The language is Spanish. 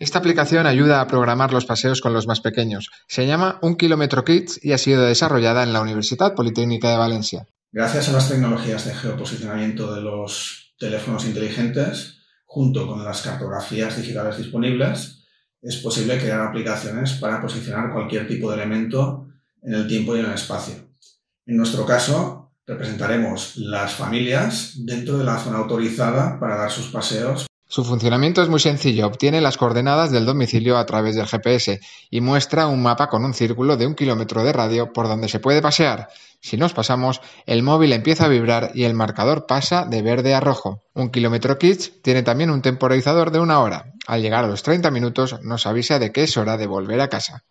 Esta aplicación ayuda a programar los paseos con los más pequeños. Se llama Un Kilómetro Kids y ha sido desarrollada en la Universidad Politécnica de Valencia. Gracias a las tecnologías de geoposicionamiento de los teléfonos inteligentes, junto con las cartografías digitales disponibles, es posible crear aplicaciones para posicionar cualquier tipo de elemento en el tiempo y en el espacio. En nuestro caso, representaremos las familias dentro de la zona autorizada para dar sus paseos su funcionamiento es muy sencillo, obtiene las coordenadas del domicilio a través del GPS y muestra un mapa con un círculo de un kilómetro de radio por donde se puede pasear. Si nos pasamos, el móvil empieza a vibrar y el marcador pasa de verde a rojo. Un kilómetro kits tiene también un temporizador de una hora. Al llegar a los 30 minutos nos avisa de que es hora de volver a casa.